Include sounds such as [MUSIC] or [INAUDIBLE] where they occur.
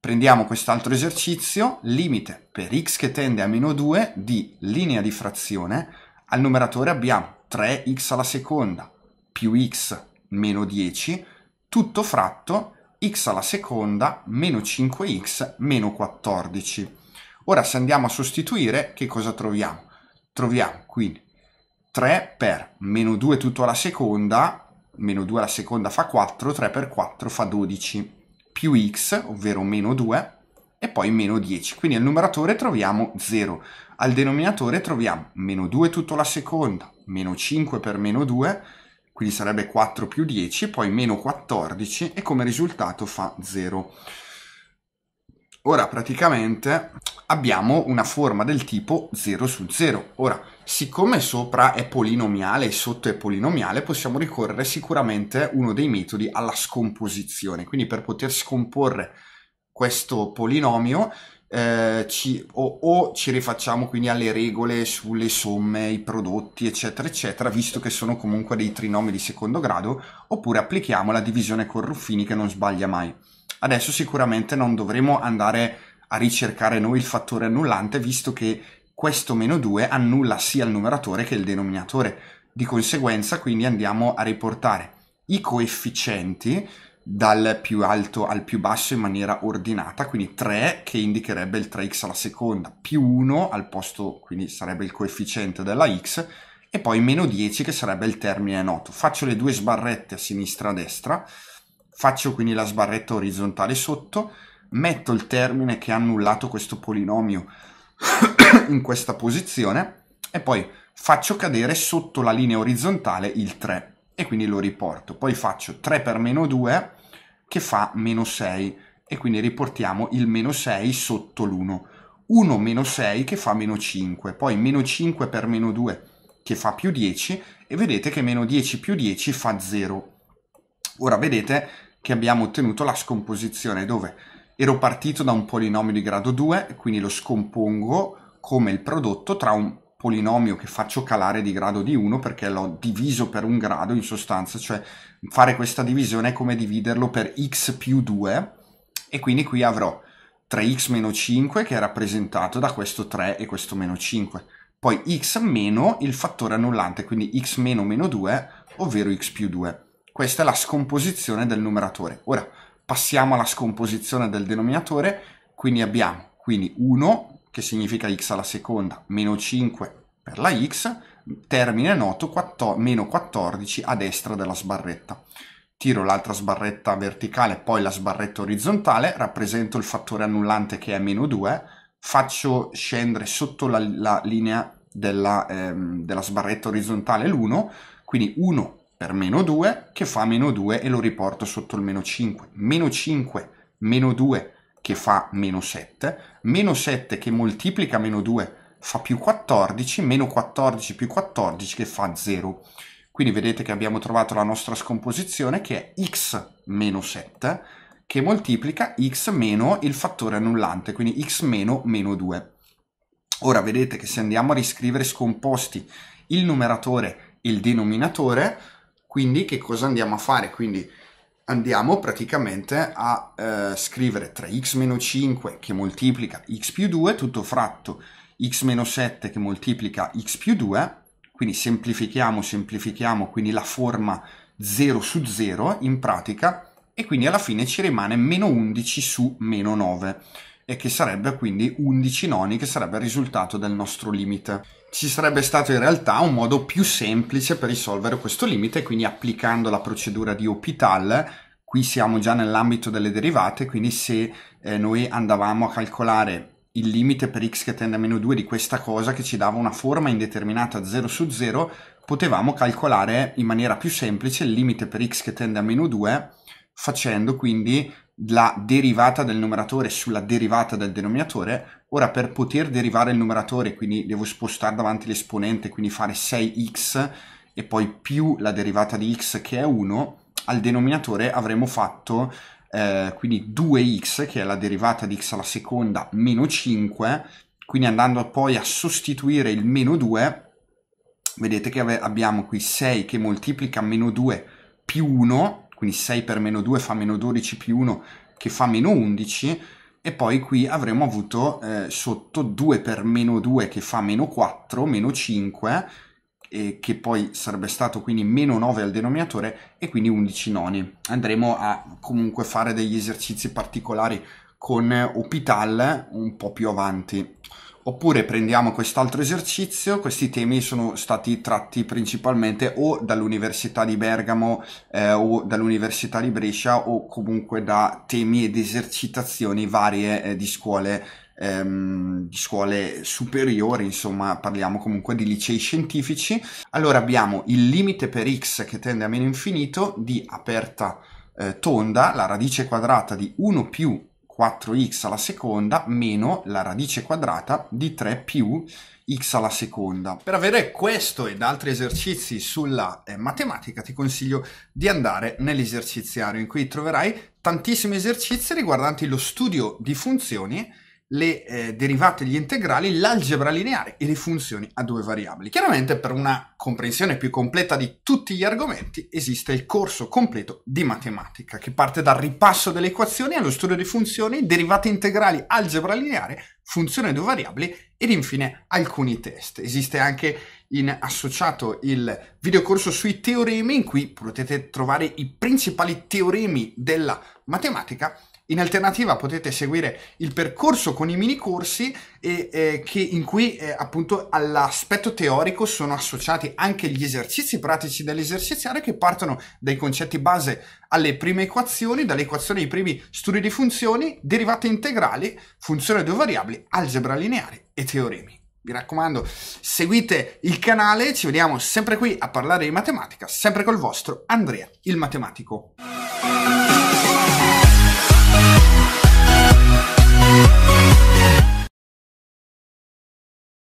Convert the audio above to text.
Prendiamo quest'altro esercizio, limite per x che tende a meno 2 di linea di frazione, al numeratore abbiamo 3x alla seconda più x meno 10, tutto fratto x alla seconda meno 5x meno 14. Ora se andiamo a sostituire, che cosa troviamo? troviamo quindi 3 per meno 2 tutto alla seconda, meno 2 alla seconda fa 4, 3 per 4 fa 12, più x, ovvero meno 2, e poi meno 10. Quindi al numeratore troviamo 0, al denominatore troviamo meno 2 tutto alla seconda, meno 5 per meno 2, quindi sarebbe 4 più 10, poi meno 14 e come risultato fa 0. Ora praticamente abbiamo una forma del tipo 0 su 0. Ora, siccome sopra è polinomiale e sotto è polinomiale, possiamo ricorrere sicuramente uno dei metodi alla scomposizione. Quindi per poter scomporre questo polinomio eh, ci, o, o, ci rifacciamo quindi alle regole sulle somme, i prodotti, eccetera, eccetera, visto che sono comunque dei trinomi di secondo grado, oppure applichiamo la divisione con Ruffini che non sbaglia mai. Adesso sicuramente non dovremo andare a ricercare noi il fattore annullante, visto che questo meno 2 annulla sia il numeratore che il denominatore. Di conseguenza, quindi andiamo a riportare i coefficienti dal più alto al più basso in maniera ordinata, quindi 3 che indicherebbe il 3x alla seconda, più 1 al posto, quindi sarebbe il coefficiente della x, e poi meno 10 che sarebbe il termine noto. Faccio le due sbarrette a sinistra e a destra, Faccio quindi la sbarretta orizzontale sotto, metto il termine che ha annullato questo polinomio [COUGHS] in questa posizione e poi faccio cadere sotto la linea orizzontale il 3 e quindi lo riporto. Poi faccio 3 per meno 2 che fa meno 6 e quindi riportiamo il meno 6 sotto l'1. 1 meno 6 che fa meno 5, poi meno 5 per meno 2 che fa più 10 e vedete che meno 10 più 10 fa 0. Ora vedete che abbiamo ottenuto la scomposizione dove ero partito da un polinomio di grado 2, quindi lo scompongo come il prodotto tra un polinomio che faccio calare di grado di 1 perché l'ho diviso per un grado in sostanza, cioè fare questa divisione è come dividerlo per x più 2 e quindi qui avrò 3x meno 5 che è rappresentato da questo 3 e questo meno 5, poi x meno il fattore annullante, quindi x meno meno 2 ovvero x più 2. Questa è la scomposizione del numeratore. Ora passiamo alla scomposizione del denominatore, quindi abbiamo quindi 1 che significa x alla seconda meno 5 per la x, termine noto 4, meno 14 a destra della sbarretta. Tiro l'altra sbarretta verticale, poi la sbarretta orizzontale, rappresento il fattore annullante che è meno 2, faccio scendere sotto la, la linea della, ehm, della sbarretta orizzontale l'1, quindi 1 per meno 2 che fa meno 2 e lo riporto sotto il meno 5. Meno 5, meno 2 che fa meno 7, meno 7 che moltiplica meno 2 fa più 14, meno 14 più 14 che fa 0. Quindi vedete che abbiamo trovato la nostra scomposizione che è x meno 7 che moltiplica x meno il fattore annullante, quindi x meno meno 2. Ora vedete che se andiamo a riscrivere scomposti il numeratore e il denominatore, quindi che cosa andiamo a fare? Quindi andiamo praticamente a eh, scrivere tra x 5 che moltiplica x più 2 tutto fratto x-7 che moltiplica x più 2, quindi semplifichiamo, semplifichiamo, quindi la forma 0 su 0 in pratica e quindi alla fine ci rimane meno 11 su meno 9 e che sarebbe quindi 11 noni che sarebbe il risultato del nostro limite ci sarebbe stato in realtà un modo più semplice per risolvere questo limite, quindi applicando la procedura di Hopital, qui siamo già nell'ambito delle derivate, quindi se eh, noi andavamo a calcolare il limite per x che tende a meno 2 di questa cosa che ci dava una forma indeterminata 0 su 0, potevamo calcolare in maniera più semplice il limite per x che tende a meno 2 facendo quindi la derivata del numeratore sulla derivata del denominatore, ora per poter derivare il numeratore, quindi devo spostare davanti l'esponente, quindi fare 6x e poi più la derivata di x che è 1, al denominatore avremo fatto eh, quindi 2x che è la derivata di x alla seconda meno 5, quindi andando poi a sostituire il meno 2, vedete che abbiamo qui 6 che moltiplica meno 2 più 1 quindi 6 per meno 2 fa meno 12 più 1 che fa meno 11 e poi qui avremo avuto eh, sotto 2 per meno 2 che fa meno 4, meno 5 e che poi sarebbe stato quindi meno 9 al denominatore e quindi 11 noni. Andremo a comunque fare degli esercizi particolari con Opital un po' più avanti. Oppure prendiamo quest'altro esercizio, questi temi sono stati tratti principalmente o dall'Università di Bergamo eh, o dall'Università di Brescia o comunque da temi ed esercitazioni varie eh, di, scuole, ehm, di scuole superiori, insomma parliamo comunque di licei scientifici. Allora abbiamo il limite per x che tende a meno infinito di aperta eh, tonda, la radice quadrata di 1 più 4x alla seconda meno la radice quadrata di 3 più x alla seconda. Per avere questo ed altri esercizi sulla eh, matematica ti consiglio di andare nell'eserciziario in cui troverai tantissimi esercizi riguardanti lo studio di funzioni le eh, derivate, gli integrali, l'algebra lineare e le funzioni a due variabili. Chiaramente per una comprensione più completa di tutti gli argomenti esiste il corso completo di matematica che parte dal ripasso delle equazioni allo studio di funzioni, derivate integrali, algebra lineare, funzioni a due variabili ed infine alcuni test. Esiste anche in associato il videocorso sui teoremi in cui potete trovare i principali teoremi della matematica in alternativa potete seguire il percorso con i mini corsi e, eh, che, in cui eh, appunto all'aspetto teorico sono associati anche gli esercizi pratici dell'esercizio che partono dai concetti base alle prime equazioni, dalle equazioni ai primi studi di funzioni, derivate integrali, funzione a due variabili, algebra lineare e teoremi. Mi raccomando, seguite il canale, ci vediamo sempre qui a parlare di matematica, sempre col vostro Andrea, il matematico.